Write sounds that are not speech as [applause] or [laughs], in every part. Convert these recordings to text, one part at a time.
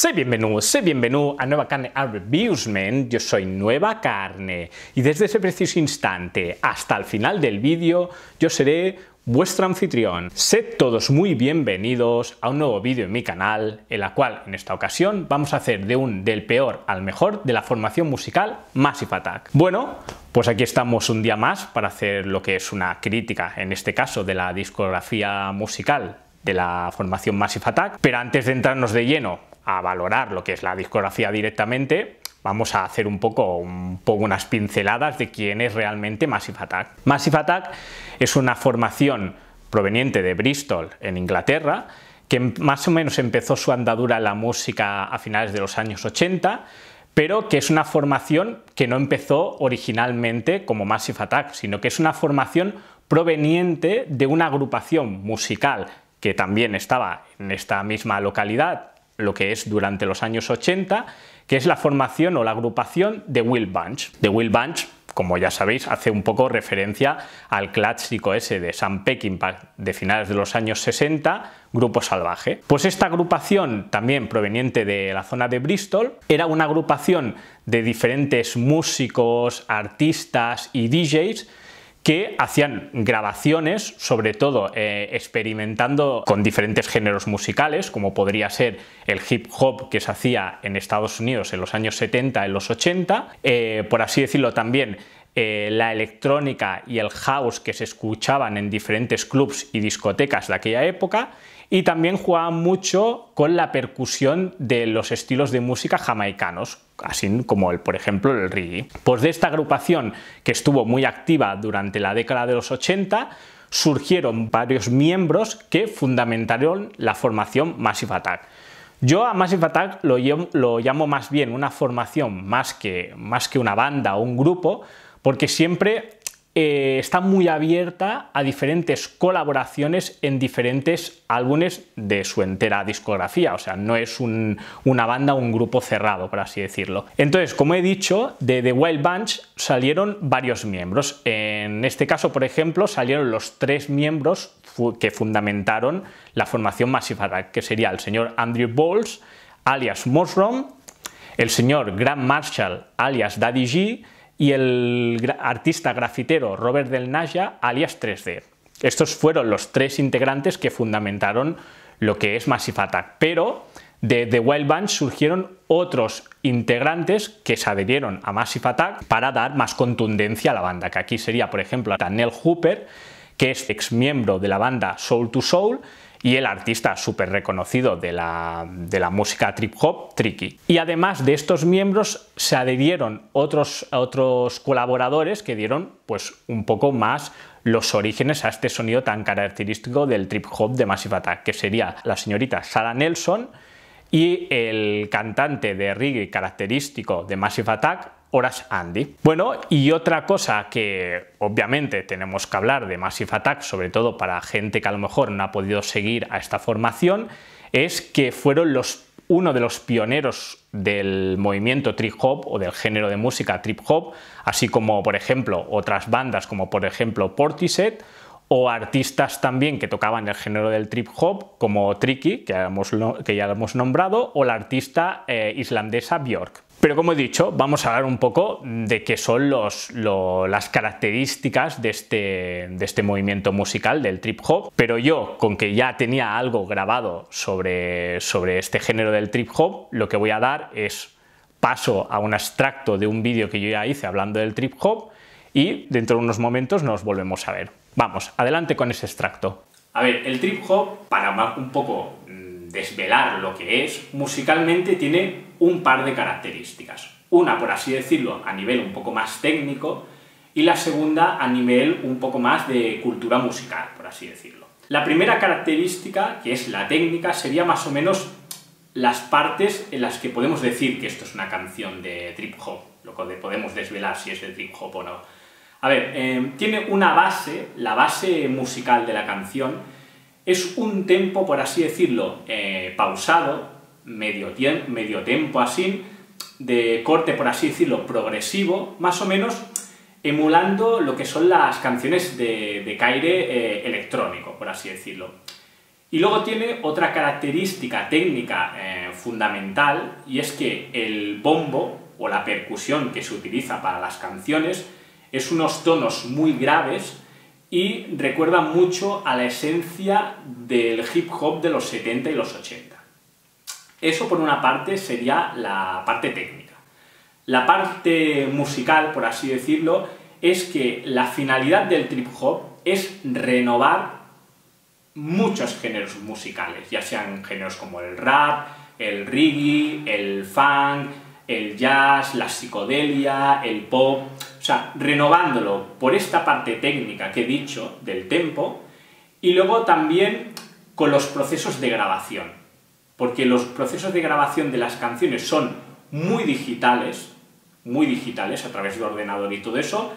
Sé bienvenido, se bienvenido a Nueva Carne Abusement. Yo soy Nueva Carne y desde ese preciso instante hasta el final del vídeo yo seré vuestro anfitrión. Sed todos muy bienvenidos a un nuevo vídeo en mi canal, en la cual en esta ocasión vamos a hacer de un del peor al mejor de la formación musical Massive Attack. Bueno, pues aquí estamos un día más para hacer lo que es una crítica, en este caso de la discografía musical de la formación Massive Attack, pero antes de entrarnos de lleno a valorar lo que es la discografía directamente, vamos a hacer un poco, un poco unas pinceladas de quién es realmente Massive Attack. Massive Attack es una formación proveniente de Bristol, en Inglaterra, que em, más o menos empezó su andadura en la música a finales de los años 80, pero que es una formación que no empezó originalmente como Massive Attack, sino que es una formación proveniente de una agrupación musical que también estaba en esta misma localidad lo que es durante los años 80, que es la formación o la agrupación de Will Bunch. The Will Bunch, como ya sabéis, hace un poco referencia al clásico ese de Sam Peckinpah de finales de los años 60, Grupo Salvaje. Pues esta agrupación, también proveniente de la zona de Bristol, era una agrupación de diferentes músicos, artistas y DJs que hacían grabaciones, sobre todo eh, experimentando con diferentes géneros musicales, como podría ser el hip hop que se hacía en Estados Unidos en los años 70, en los 80, eh, por así decirlo también eh, la electrónica y el house que se escuchaban en diferentes clubs y discotecas de aquella época, y también jugaban mucho con la percusión de los estilos de música jamaicanos, así como el, por ejemplo, el Rigi. Pues de esta agrupación que estuvo muy activa durante la década de los 80, surgieron varios miembros que fundamentaron la formación Massive Attack. Yo a Massive Attack lo llamo, lo llamo más bien una formación más que, más que una banda o un grupo, porque siempre eh, está muy abierta a diferentes colaboraciones en diferentes álbumes de su entera discografía, o sea, no es una banda, un grupo cerrado, por así decirlo. Entonces, como he dicho, de The Wild Bunch salieron varios miembros. En este caso, por ejemplo, salieron los tres miembros que fundamentaron la formación Massive Attack, que sería el señor Andrew Bowles, alias Mosrom, el señor Grant Marshall, alias Daddy G, y el artista grafitero Robert Del Naja, alias 3D. Estos fueron los tres integrantes que fundamentaron lo que es Massive Attack, pero de The Wild Band surgieron otros integrantes que se adherieron a Massive Attack para dar más contundencia a la banda, que aquí sería, por ejemplo, Daniel Hooper, que es ex miembro de la banda Soul to Soul y el artista súper reconocido de la, música trip hop, Tricky. Y además de estos miembros se adhirieron otros, otros colaboradores que dieron pues un poco más los orígenes a este sonido tan característico del trip hop de Massive Attack, que sería la señorita Sarah Nelson y el cantante de reggae característico de Massive Attack, Horas Andy. Bueno, y otra cosa que obviamente tenemos que hablar de Massive Attack, sobre todo para gente que a lo mejor no ha podido seguir a esta formación, es que fueron los uno de los pioneros del movimiento trip hop o del género de música trip hop, así como por ejemplo otras bandas como por ejemplo Portishead o artistas también que tocaban el género del trip hop, como Tricky, que ya hemos, hemos nombrado, o la artista eh, islandesa Björk. Pero como he dicho, vamos a hablar un poco de qué son las características este, de este, movimiento musical, del trip hop. Pero yo, con que ya tenía algo grabado sobre, sobre este género del trip hop, lo que voy a dar es paso a un extracto de un vídeo que yo ya hice hablando del trip hop y dentro de unos momentos nos volvemos a ver. Vamos, adelante con ese extracto. A ver, el trip hop, para un poco mm, desvelar lo que es, musicalmente tiene un par de características. Una, por así decirlo, a nivel un poco más técnico y la segunda a nivel un poco más de cultura musical, por así decirlo. La primera característica, que es la técnica, sería más o menos las partes en las que podemos decir que esto es una canción de trip hop, lo que podemos desvelar si es de trip hop o no. A ver, em, tiene una base, la base musical de la canción es un tempo, por así decirlo, eh, pausado, medio, tiempo, tempo así, de corte, por así decirlo, progresivo, más o menos emulando lo que son las canciones de, de caire eh, electrónico, por así decirlo. Y luego tiene otra característica técnica eh, fundamental y es que el bombo o la percusión que se utiliza para las canciones es unos tonos muy graves y recuerda mucho a la esencia del hip hop de los 70 y los 80. Eso por una parte sería la parte técnica. La parte musical, por así decirlo, es que la finalidad del trip hop es renovar muchos géneros musicales, ya sean géneros como el rap, el reggae, el funk, el jazz, la psicodelia, el pop, o sea, renovándolo por esta parte técnica que he dicho del tempo y luego también con los procesos de grabación porque los procesos de grabación de las canciones son muy digitales, muy digitales a través de ordenador y todo eso,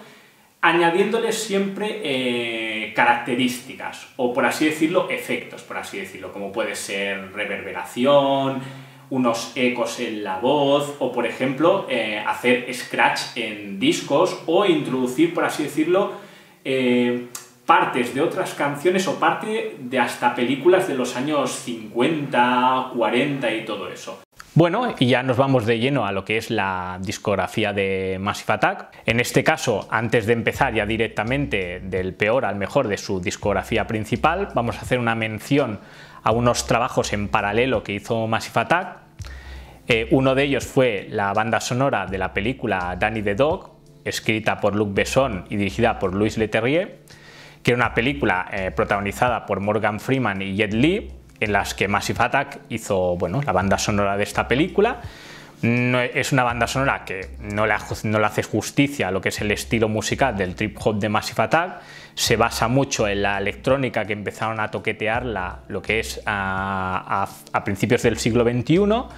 añadiéndoles siempre eh, características o, por así decirlo, efectos, por así decirlo, como puede ser reverberación, unos ecos en la voz o, por ejemplo, eh, hacer scratch en discos o introducir, por así decirlo, eh, partes de otras canciones o parte de hasta películas de los años 50, 40 y todo eso. Bueno, y ya nos vamos de lleno a lo que es la discografía de Massive Attack. En este caso, antes de empezar ya directamente del peor al mejor de su discografía principal, vamos a hacer una mención a unos trabajos en paralelo que hizo Massive Attack. Eh, uno de ellos fue la banda sonora de la película Danny the Dog, escrita por Luc Besson y dirigida por Louis Leterrier que era una película eh, protagonizada por Morgan Freeman y Jet lee en las que Massive Attack hizo bueno, la banda sonora de esta película. No, es una banda sonora que no le, no hace justicia a lo que es el estilo musical del trip hop de Massive Attack. Se basa mucho en la electrónica que empezaron a la lo que es a, a principios del siglo XXI.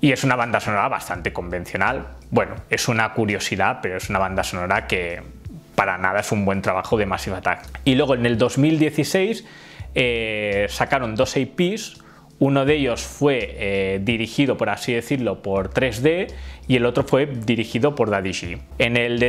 Y es una banda sonora bastante convencional. Bueno, es una curiosidad, pero es una banda sonora que para nada es un buen trabajo de Massive Attack. Y luego en el 2016 eh, sacaron dos APs, uno de ellos fue eh, dirigido, por así decirlo, por 3D y el otro fue dirigido por Dadishi. En el, en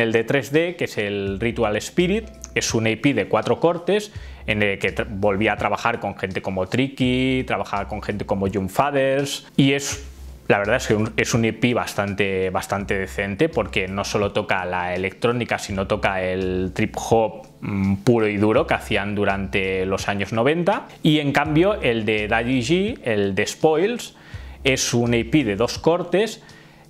el de 3D, que es el Ritual Spirit, es un AP de cuatro cortes en el que volví a trabajar con gente como Tricky, trabajaba con gente como June Fathers y es la verdad es que es un EP bastante, bastante decente porque no solo toca la electrónica, sino toca el trip hop mm, puro y duro que hacían durante los años 90. Y en cambio el de Daddy G, el de Spoils, es un EP de dos cortes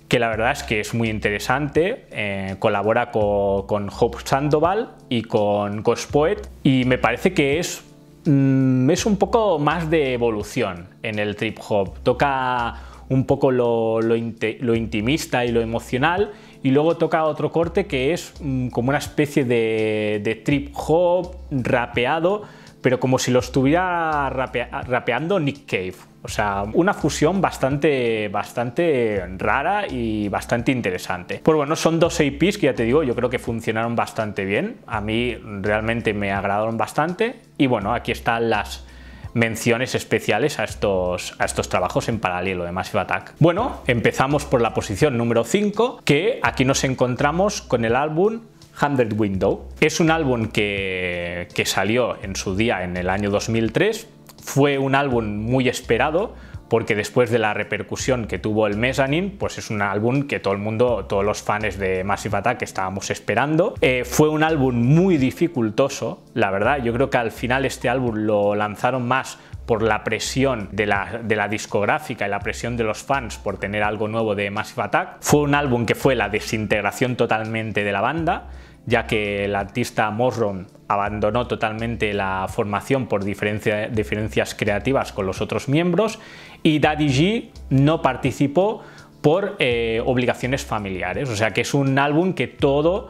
que la verdad es que es muy interesante, eh, colabora con, con, Hope Sandoval y con Poet. y me parece que es, mm, es un poco más de evolución en el trip hop. Toca un poco lo, intimista y lo emocional. Y luego toca otro corte que es mm, como una especie de, trip hop rapeado, pero como si lo estuviera rapeando Nick Cave. O sea, una fusión bastante, bastante rara y bastante interesante. Pues bueno, son dos APs que ya te digo, yo creo que funcionaron bastante bien. A mí realmente me agradaron bastante. Y bueno, aquí están las menciones especiales a estos, a estos trabajos en paralelo de Massive Attack. Bueno, empezamos por la posición número 5, que aquí nos encontramos con el álbum Hundred Window. Es un álbum que, que salió en su día en el año 2003, fue un álbum muy esperado, porque después de la repercusión que tuvo el Mezzanine, pues es un álbum que todo el mundo, todos los fans de Massive Attack estábamos esperando. Eh, fue un álbum muy dificultoso, la verdad. Yo creo que al final este álbum lo lanzaron más por la presión de la, discográfica y la presión de los fans por tener algo nuevo de Massive Attack. Fue un álbum que fue la desintegración totalmente de la banda, ya que el artista Morron abandonó totalmente la formación por diferencias creativas con los otros miembros y Daddy G no participó por eh, obligaciones familiares. O sea que es un álbum que todo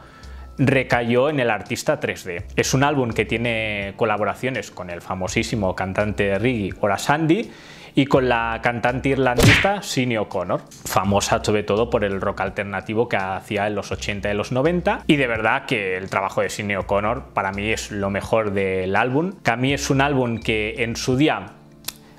recayó en el artista 3D. Es un álbum que tiene colaboraciones con el famosísimo cantante Riggy Sandy y con la cantante irlandesa Sinead O'Connor, famosa sobre todo por el rock alternativo que hacía en los 80 y los 90. Y de verdad que el trabajo de Sinead O'Connor para mí es lo mejor del álbum, que a mí es un álbum que en su día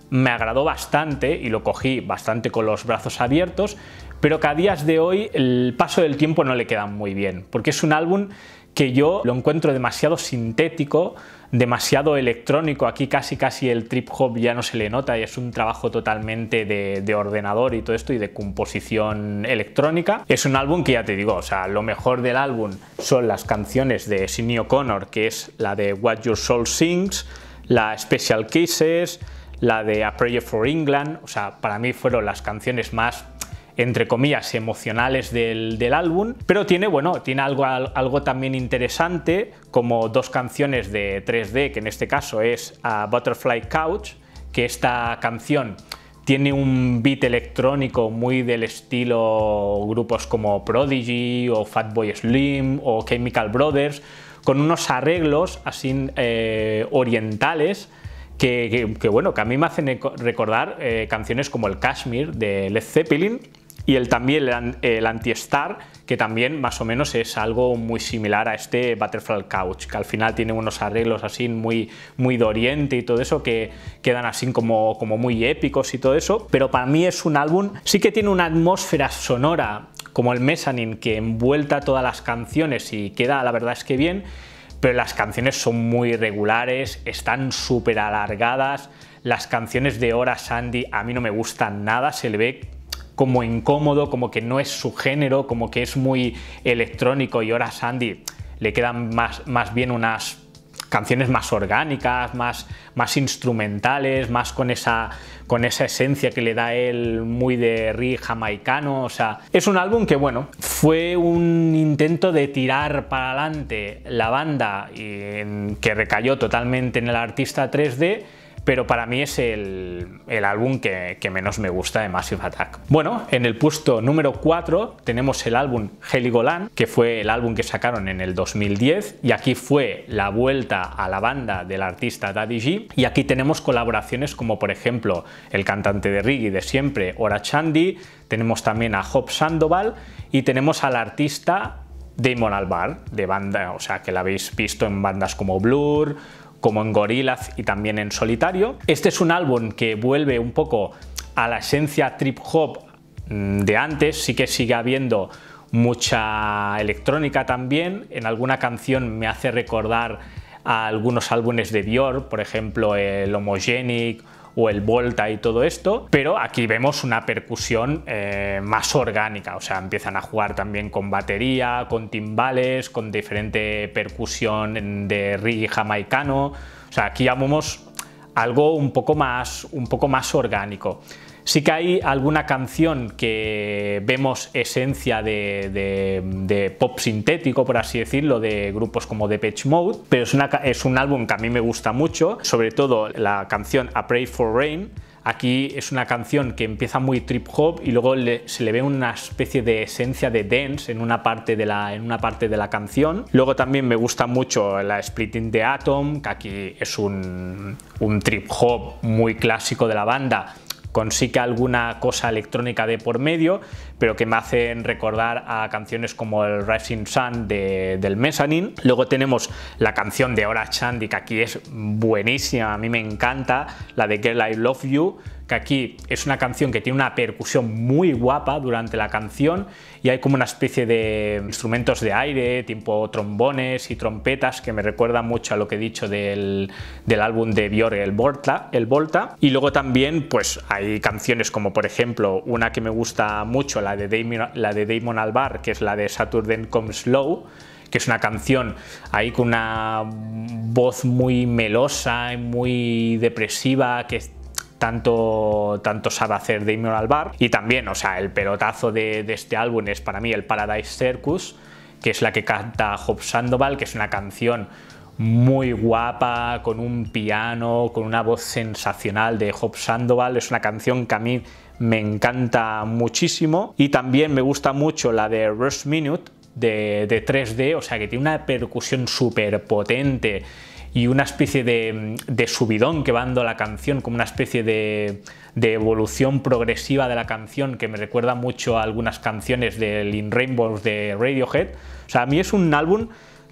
me agradó bastante y lo cogí bastante con los brazos abiertos, pero que a días de hoy el paso del tiempo no le queda muy bien, porque es un álbum que yo lo encuentro demasiado sintético, demasiado electrónico, aquí casi casi el trip hop ya no se le nota y es un trabajo totalmente de, ordenador y todo esto y de composición electrónica. Es un álbum que ya te digo, o sea, lo mejor del álbum son las canciones de Sidney O'Connor, que es la de What Your Soul Sings, la Special Kisses, la de A Prayer for England, o sea, para mí fueron las canciones más entre comillas, emocionales del, álbum, pero tiene, bueno, tiene algo, algo también interesante, como dos canciones de 3D, que en este caso es uh, Butterfly Couch, que esta canción tiene un beat electrónico muy del estilo grupos como Prodigy o Fatboy Slim o Chemical Brothers, con unos arreglos así eh, orientales, que, bueno, que a mí me hacen recordar eh, canciones como el Kashmir de Led Zeppelin y el, también el, anti-star, que también más o menos es algo muy similar a este Butterfly Couch, que al final tiene unos arreglos así muy, muy de oriente y todo eso, que quedan así como, como muy épicos y todo eso, pero para mí es un álbum, sí que tiene una atmósfera sonora como el Mezzanine, que envuelta todas las canciones y queda la verdad es que bien, pero las canciones son muy regulares, están súper alargadas, las canciones de Hora Sandy a mí no me gustan nada, se le ve como incómodo, como que no es su género, como que es muy electrónico y ahora a Sandy le quedan más, más bien unas canciones más orgánicas, más, más instrumentales, más con esa, con esa esencia que le da él muy de ri jamaicano. O sea, es un álbum que, bueno, fue un intento de tirar para adelante la banda que recayó totalmente en el artista 3D pero para mí es el, álbum que, menos me gusta de Massive Attack. Bueno, en el puesto número 4 tenemos el álbum Heligoland, que fue el álbum que sacaron en el 2010, y aquí fue la vuelta a la banda del artista Daddy G, y aquí tenemos colaboraciones como por ejemplo el cantante de reggae de siempre, Hora Chandy, tenemos también a Hop Sandoval y tenemos al artista Damon Albar, de banda, o sea, que la habéis visto en bandas como Blur como en Gorillaz y también en solitario. Este es un álbum que vuelve un poco a la esencia trip hop mm, de antes, sí que sigue habiendo mucha electrónica también, en alguna canción me hace recordar a algunos álbumes de Dior, por ejemplo el Homogenic o el Volta y todo esto, pero aquí vemos una percusión eh, más orgánica, o sea, empiezan a jugar también con batería, con timbales, con diferente percusión de reggae jamaicano, o sea, aquí llamamos algo un poco más, un poco más orgánico. Sí que hay alguna canción que vemos esencia de, pop sintético, por así decirlo, de grupos como The patch Mode, pero es, es un álbum que a mí me gusta mucho, sobre todo la canción A Pray for Rain, Aquí es una canción que empieza muy trip hop y luego se le ve una especie de esencia de dance en una, parte de la, en una parte de la canción. Luego también me gusta mucho la Splitting the Atom, que aquí es un trip hop muy clásico de la banda, con alguna cosa electrónica de por medio, pero que me hacen recordar a canciones como el Rising Sun del Mezzanine. Luego tenemos la canción de Ora Chandy, que aquí es buenísima, a mí me encanta, la de Girl I Love You, que aquí es una canción que tiene una percusión muy guapa durante la canción y hay como una especie de instrumentos de aire, tipo trombones y trompetas, que me recuerda mucho a lo que he dicho del, álbum de Björk, el Volta, el Volta. Y luego también pues hay canciones como por ejemplo una que me gusta mucho, la de, Damon, la Albar, que es la de Saturday Comes Slow, que es una canción ahí con una voz muy melosa y muy depresiva, que tanto, tanto sabe hacer Damon Albar. Y también, o sea, el pelotazo de, este álbum es para mí el Paradise Circus, que es la que canta Job Sandoval, que es una canción muy guapa, con un piano, con una voz sensacional de Job Sandoval. Es una canción que a mí me encanta muchísimo. Y también me gusta mucho la de Rush Minute de, 3D, o sea que tiene una percusión súper potente y una especie de, de, subidón que va dando la canción, como una especie de, de, evolución progresiva de la canción que me recuerda mucho a algunas canciones del In Rainbows de Radiohead. O sea, a mí es un álbum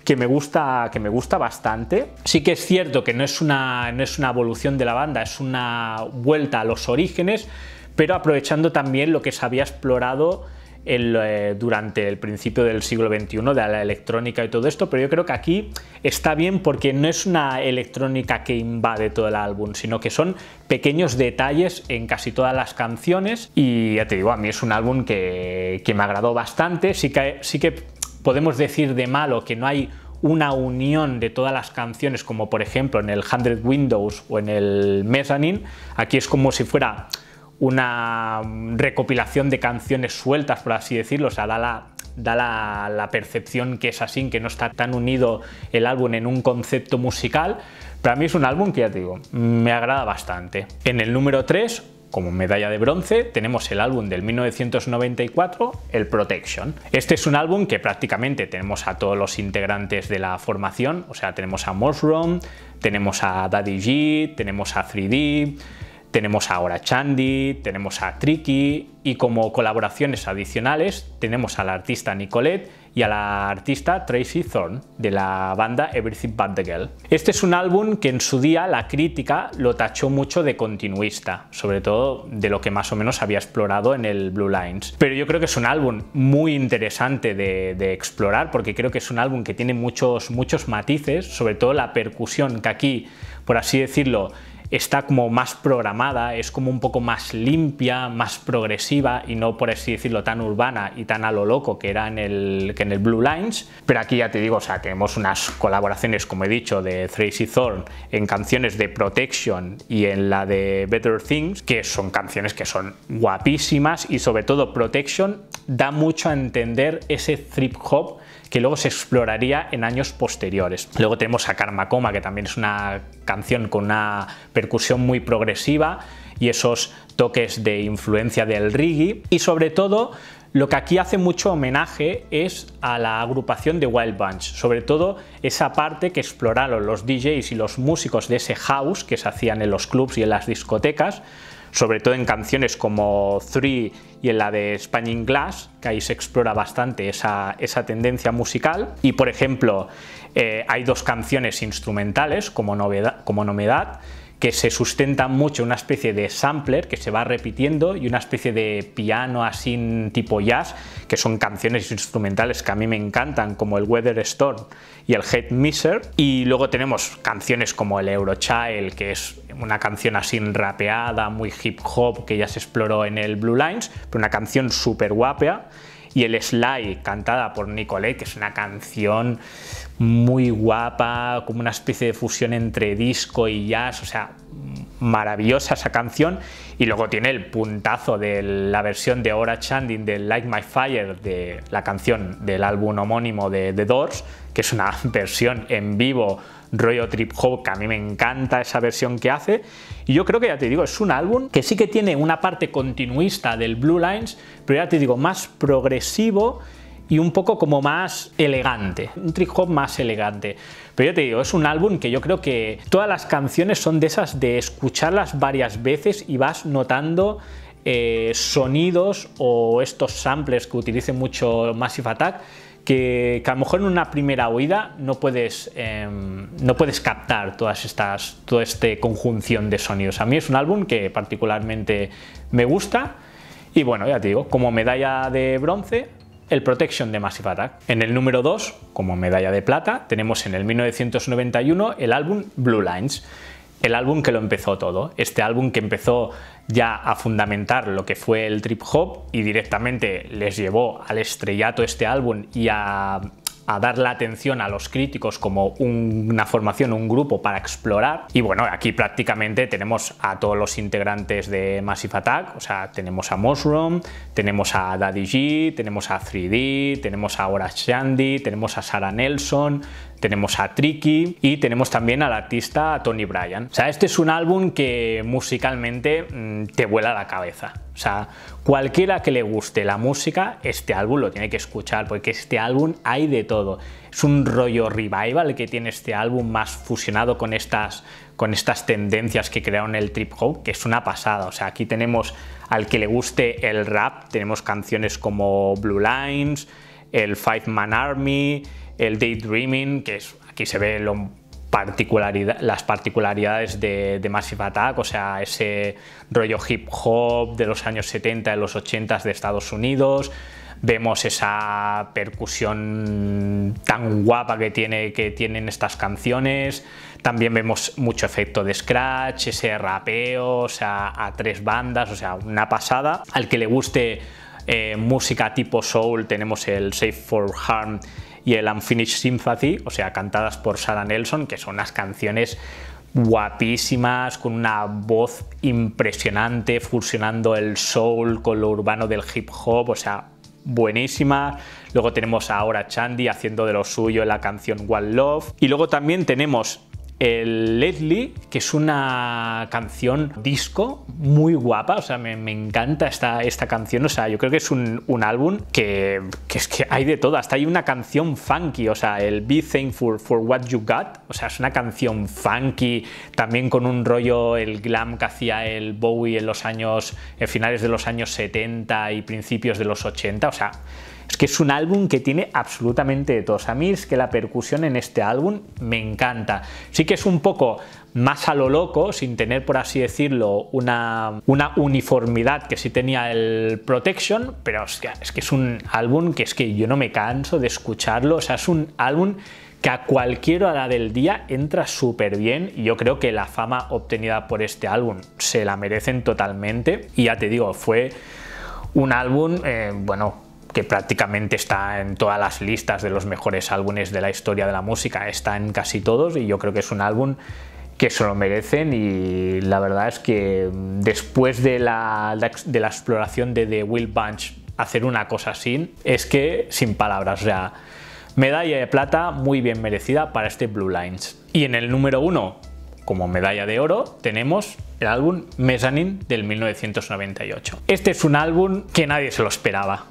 que me gusta, que me gusta bastante. Sí que es cierto que no es, una, no es una evolución de la banda, es una vuelta a los orígenes, pero aprovechando también lo que se había explorado eh, durante el principio del siglo XXI de la electrónica y todo esto, pero yo creo que aquí está bien porque no es una electrónica que invade todo el álbum, sino que son pequeños detalles en casi todas las canciones y ya te digo, a mí es un álbum que, me agradó bastante, sí que, sí que podemos decir de malo que no hay una unión de todas las canciones como por ejemplo en el 100 Windows o en el Mezzanine, aquí es como si fuera una recopilación de canciones sueltas, por así decirlo, o sea, da la, da la, percepción que es así, que no está tan unido el álbum en un concepto musical. Para mí es un álbum que ya te digo, me agrada bastante. En el número 3, como medalla de bronce, tenemos el álbum del 1994, el Protection. Este es un álbum que prácticamente tenemos a todos los integrantes de la formación, o sea, tenemos a mushroom, tenemos a Daddy G, tenemos a 3D, tenemos ahora a Chandy, tenemos a Tricky y como colaboraciones adicionales tenemos a la artista Nicolette y a la artista Tracy Thorne de la banda Everything But The Girl. Este es un álbum que en su día la crítica lo tachó mucho de continuista, sobre todo de lo que más o menos había explorado en el Blue Lines. Pero yo creo que es un álbum muy interesante de, de explorar porque creo que es un álbum que tiene muchos, muchos matices, sobre todo la percusión que aquí, por así decirlo, está como más programada, es como un poco más limpia, más progresiva y no, por así decirlo, tan urbana y tan a lo loco que era en el, que en el Blue Lines. Pero aquí ya te digo, o sea, tenemos unas colaboraciones, como he dicho, de Tracy Thorn en canciones de Protection y en la de Better Things, que son canciones que son guapísimas y sobre todo Protection da mucho a entender ese trip hop que luego se exploraría en años posteriores. Luego tenemos a Karma que también es una canción con una percusión muy progresiva y esos toques de influencia del reggae. Y sobre todo, lo que aquí hace mucho homenaje es a la agrupación de Wild Bunch, sobre todo esa parte que exploraron los DJs y los músicos de ese house que se hacían en los clubs y en las discotecas, sobre todo en canciones como Three y en la de Spanning Glass, que ahí se explora bastante esa, tendencia musical. Y por ejemplo, eh, hay dos canciones instrumentales como novedad, como novedad que se sustenta mucho una especie de sampler que se va repitiendo y una especie de piano así tipo jazz, que son canciones instrumentales que a mí me encantan, como el Weather Storm y el Head Miser. Y luego tenemos canciones como el Eurochild, que es una canción así rapeada, muy hip hop, que ya se exploró en el Blue Lines, pero una canción súper guapa y el Sly, cantada por Nicolet, que es una canción muy guapa, como una especie de fusión entre disco y jazz, o sea, maravillosa esa canción. Y luego tiene el puntazo de la versión de Ora Chandin de Like My Fire, de la canción del álbum homónimo de The Doors, que es una [laughs] versión en vivo rollo trip hop, que a mí me encanta esa versión que hace. Y yo creo que ya te digo, es un álbum que sí que tiene una parte continuista del Blue Lines, pero ya te digo, más progresivo y un poco como más elegante, un trip hop más elegante. Pero yo te digo, es un álbum que yo creo que todas las canciones son de esas de escucharlas varias veces y vas notando eh, sonidos o estos samples que utilice mucho Massive Attack que, a lo mejor en una primera oída no puedes, em, no puedes captar todas estas, toda esta conjunción de sonidos. A mí es un álbum que particularmente me gusta y bueno, ya te digo, como medalla de bronce, el Protection de Massive Attack. En el número 2, como medalla de plata, tenemos en el 1991 el álbum Blue Lines el álbum que lo empezó todo, este álbum que empezó ya a fundamentar lo que fue el trip hop y directamente les llevó al estrellato este álbum y a, dar la atención a los críticos como una formación, un grupo para explorar. Y bueno, aquí prácticamente tenemos a todos los integrantes de Massive Attack, o sea, tenemos a Mushroom, tenemos a Daddy G, tenemos a 3D, tenemos a Horace Shandy, tenemos a Sarah Nelson, tenemos a Tricky y tenemos también al artista Tony Bryan. O sea, este es un álbum que musicalmente mm, te vuela la cabeza. O sea, cualquiera que le guste la música, este álbum lo tiene que escuchar, porque este álbum hay de todo. Es un rollo revival que tiene este álbum más fusionado con estas, con estas tendencias que crearon el trip hop, que es una pasada. O sea, aquí tenemos al que le guste el rap, tenemos canciones como Blue Lines, el Five Man Army, el daydreaming, que es, aquí se ve las particularidades de, Massive Attack, o sea, ese rollo hip hop de los años 70 y los 80 de Estados Unidos. Vemos esa percusión tan guapa que, tiene, que tienen estas canciones. También vemos mucho efecto de scratch, ese rapeo, o sea, a tres bandas, o sea, una pasada. Al que le guste eh, música tipo soul, tenemos el Safe for Harm y el Unfinished Sympathy, o sea, cantadas por Sarah Nelson, que son unas canciones guapísimas, con una voz impresionante, fusionando el soul con lo urbano del hip hop, o sea, buenísimas. Luego tenemos ahora Chandy haciendo de lo suyo la canción One Love. Y luego también tenemos el Leslie, que es una canción disco muy guapa, o sea, me, encanta esta, esta, canción, o sea, yo creo que es un, álbum que, es que hay de todo, hasta hay una canción funky, o sea, el Be Thankful for What You Got, o sea, es una canción funky, también con un rollo, el glam que hacía el Bowie en los años, finales de los años 70 y principios de los 80, o sea, es que es un álbum que tiene absolutamente de todo. A mí es que la percusión en este álbum me encanta. Sí que es un poco más a lo loco, sin tener, por así decirlo, una, uniformidad que sí tenía el Protection, pero es que, es que es un álbum que es que yo no me canso de escucharlo. O sea, es un álbum que a cualquier hora del día entra súper bien y yo creo que la fama obtenida por este álbum se la merecen totalmente y ya te digo, fue un álbum, eh, bueno, que prácticamente está en todas las listas de los mejores álbumes de la historia de la música, está en casi todos y yo creo que es un álbum que se lo merecen y la verdad es que después de la, de la exploración de The Will Bunch hacer una cosa así es que sin palabras, o sea, medalla de plata muy bien merecida para este Blue Lines. Y en el número uno, como medalla de oro, tenemos el álbum Mezzanine del 1998. Este es un álbum que nadie se lo esperaba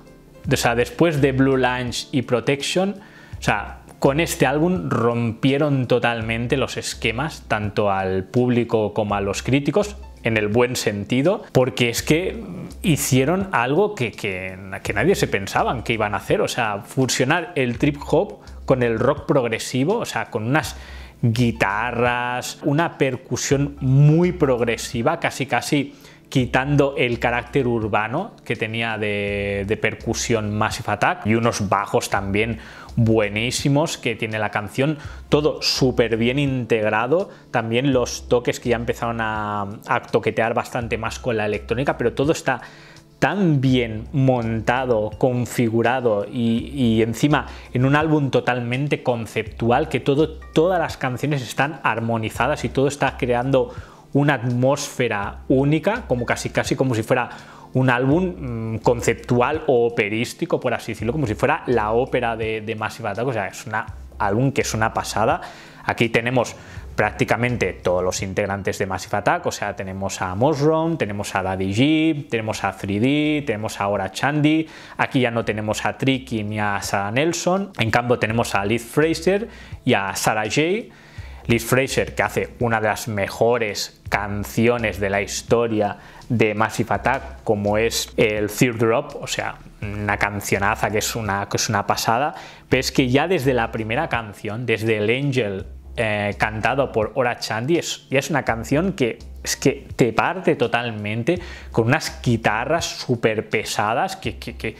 o sea, después de Blue Lunch y Protection, o sea, con este álbum rompieron totalmente los esquemas, tanto al público como a los críticos, en el buen sentido, porque es que hicieron algo que, que, nadie se pensaban que iban a hacer, o sea, fusionar el trip hop con el rock progresivo, o sea, con unas guitarras, una percusión muy progresiva, casi casi quitando el carácter urbano que tenía de, percusión Massive Attack y unos bajos también buenísimos que tiene la canción, todo súper bien integrado, también los toques que ya empezaron a, toquetear bastante más con la electrónica, pero todo está tan bien montado, configurado y, y, encima en un álbum totalmente conceptual que todo, todas las canciones están armonizadas y todo está creando una atmósfera única, como casi, casi como si fuera un álbum mm, conceptual o operístico, por así decirlo, como si fuera la ópera de, Massive Attack. O sea, es un álbum que es una pasada. Aquí tenemos prácticamente todos los integrantes de Massive Attack, o sea, tenemos a Mosron, tenemos a Daddy G, tenemos a 3D, tenemos ahora a Chandy, aquí ya no tenemos a Tricky ni a Sarah Nelson, en cambio tenemos a Liz Fraser y a Sarah J, Liz Fraser, que hace una de las mejores canciones de la historia de Massive Attack, como es el Third Drop o sea, una cancionaza que es una, es una pasada, pero es que ya desde la primera canción, desde el Angel eh, cantado por Ora Chandy, es, ya es una canción que es que te parte totalmente con unas guitarras súper pesadas que, que,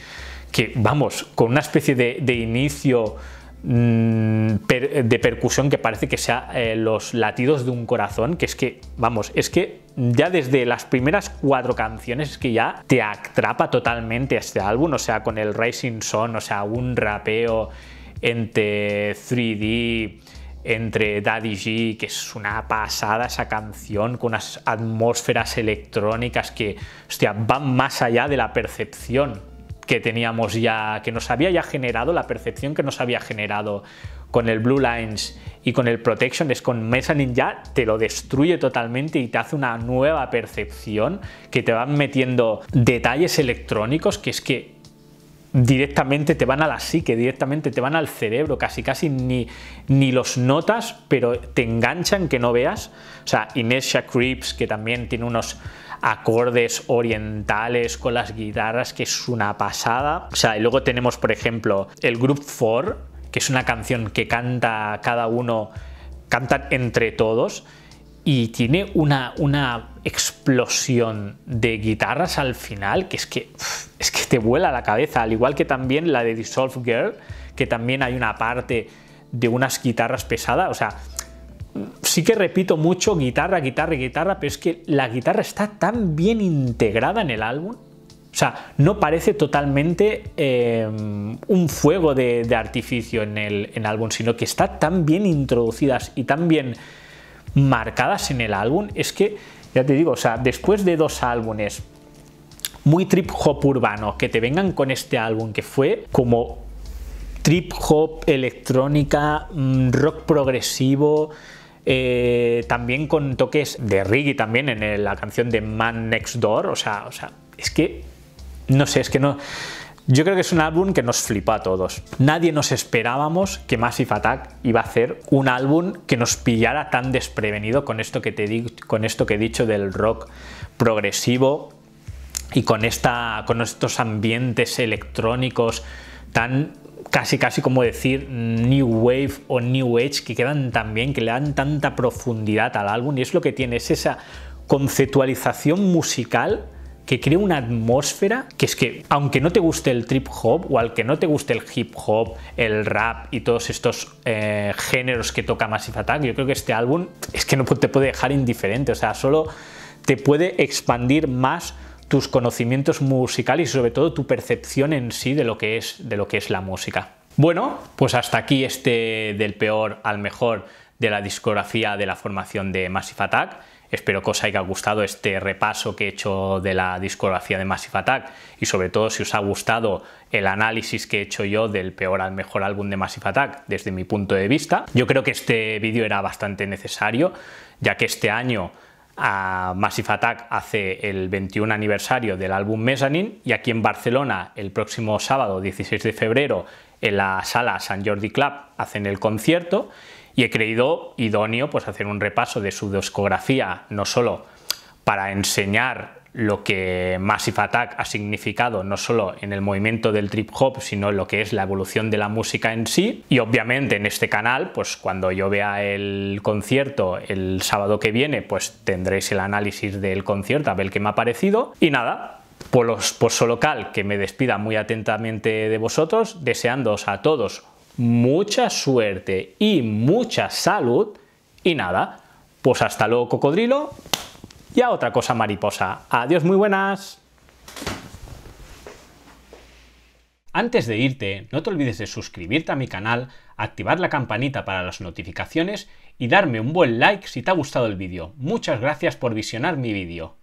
vamos, con una especie de, de inicio Mm, de percusión que parece que sea eh, los latidos de un corazón, que es que, vamos, es que ya desde las primeras cuatro canciones es que ya te atrapa totalmente este álbum, o sea, con el Rising Son, o sea, un rapeo entre 3D, entre Daddy G, que es una pasada esa canción, con unas atmósferas electrónicas que, hostia, van más allá de la percepción que teníamos ya, que nos había ya generado, la percepción que nos había generado con el Blue Lines y con el Protection, es con Mezzanine ya te lo destruye totalmente y te hace una nueva percepción que te van metiendo detalles electrónicos que es que directamente te van a la psique, directamente te van al cerebro, casi casi ni, ni los notas, pero te enganchan que no veas. O sea, Inertia Creeps, que también tiene unos acordes orientales con las guitarras, que es una pasada. O sea, y luego tenemos, por ejemplo, el Group 4, que es una canción que canta cada uno, cantan entre todos y tiene una, una, explosión de guitarras al final que es que es que te vuela la cabeza, al igual que también la de Dissolve Girl, que también hay una parte de unas guitarras pesadas, o sea, sí que repito mucho guitarra, guitarra, guitarra, pero es que la guitarra está tan bien integrada en el álbum. O sea, no parece totalmente eh, un fuego de, artificio en el, en álbum, sino que está tan bien introducidas y tan bien marcadas en el álbum. Es que, ya te digo, o sea, después de dos álbumes muy trip hop urbano, que te vengan con este álbum que fue como trip hop, electrónica, mm, rock progresivo, eh, también con toques de reggae también en la canción de Man Next Door. O sea, sea, es que. No sé, es que no. Yo creo que es un álbum que nos flipa a todos. Nadie nos esperábamos que Massive Attack iba a hacer un álbum que nos pillara tan desprevenido con esto que, te digo con esto que he dicho del rock progresivo y con, esta, con estos ambientes electrónicos tan casi casi como decir New Wave o New Age, que quedan tan bien, que le dan tanta profundidad al álbum y es lo que tiene, es esa conceptualización musical que crea una atmósfera que es que, aunque no te guste el trip hop o al que no te guste el hip hop, el rap y todos estos eh, géneros que toca Massive Attack, yo creo que este álbum es que no te puede dejar indiferente, o sea, solo te puede expandir más tus conocimientos musicales y sobre todo tu percepción en sí de lo que es, de lo que es la música. Bueno, pues hasta aquí este del peor al mejor de la discografía de la formación de Massive Attack. Espero que os haya gustado este repaso que he hecho de la discografía de Massive Attack y sobre todo si os ha gustado el análisis que he hecho yo del peor al mejor álbum de Massive Attack desde mi punto de vista. Yo creo que este vídeo era bastante necesario ya que este año a Massive Attack hace el 21 aniversario del álbum Mezzanine y aquí en Barcelona el próximo sábado 16 de febrero en la sala San Jordi Club hacen el concierto y he creído idóneo pues hacer un repaso de su discografía no solo para enseñar lo que Massive Attack ha significado no solo en el movimiento del trip hop, sino en lo que es la evolución de la música en sí. Y obviamente en este canal, pues cuando yo vea el concierto el sábado que viene, pues tendréis el análisis del concierto, a ver qué me ha parecido. Y nada, por los local que me despida muy atentamente de vosotros, deseándoos a todos mucha suerte y mucha salud. Y nada, pues hasta luego cocodrilo y a otra cosa mariposa. Adiós, muy buenas. Antes de irte, no te olvides de suscribirte a mi canal, activar la campanita para las notificaciones y darme un buen like si te ha gustado el vídeo. Muchas gracias por visionar mi vídeo.